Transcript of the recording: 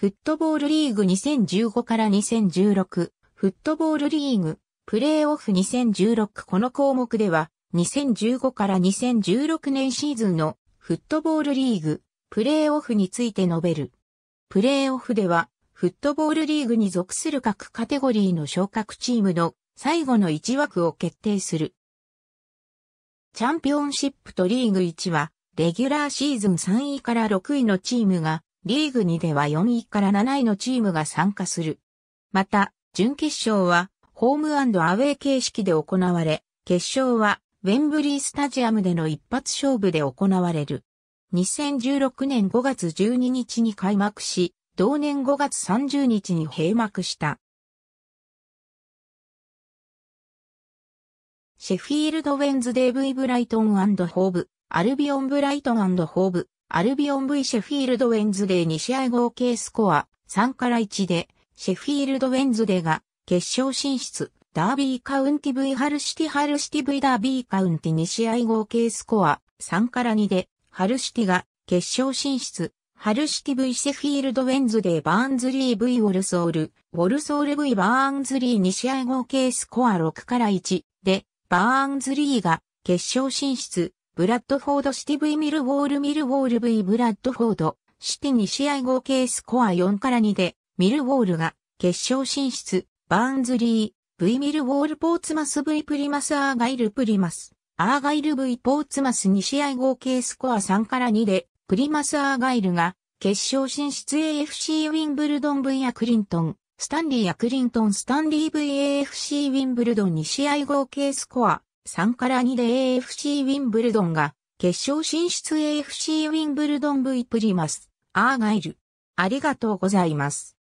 フットボールリーグ2015から2016、フットボールリーグ、プレーオフ2016この項目では、2015から2016年シーズンのフットボールリーグ、プレーオフについて述べる。プレーオフでは、フットボールリーグに属する各カテゴリーの昇格チームの最後の1枠を決定する。チャンピオンシップとリーグ1は、レギュラーシーズン3位から6位のチームがリーグ2では4位から7位のチームが参加する。また、準決勝は、ホームアウェイ形式で行われ、決勝は、ウェンブリースタジアムでの一発勝負で行われる。2016年5月12日に開幕し、同年5月30日に閉幕した。シェフィールド・ウェンズデーブイ・ブライトンホーブ、アルビオン・ブライトンホーブ、アルビオン V シェフィールドウェンズデー2試合合計スコア3から1で、シェフィールドウェンズデーが決勝進出、ダービーカウンティ V ハルシティハルシティ V ダービーカウンティ2試合合計スコア3から2で、ハルシティが決勝進出、ハルシティ V シェフィールドウェンズデーバーンズリー V ウォルソール、ウォルソール V バーンズリー2試合合計スコア6から1で、バーンズリーが決勝進出、ブラッドフォードシティ V ミルウォールミルウォール V ブラッドフォードシティ2試合合計スコア4から2でミルウォールが決勝進出バーンズリー V ミルウォールポーツマス V プリマスアーガイルプリマスアーガイル V ポーツマス2試合合計スコア3から2でプリマスアーガイルが決勝進出 AFC ウィンブルドン V アクリントンスタンリーアクリントンスタンリー VAFC ウィンブルドン2試合合計スコア3から2で AFC ウィンブルドンが、決勝進出 AFC ウィンブルドン V プリマス、アーガイル。ありがとうございます。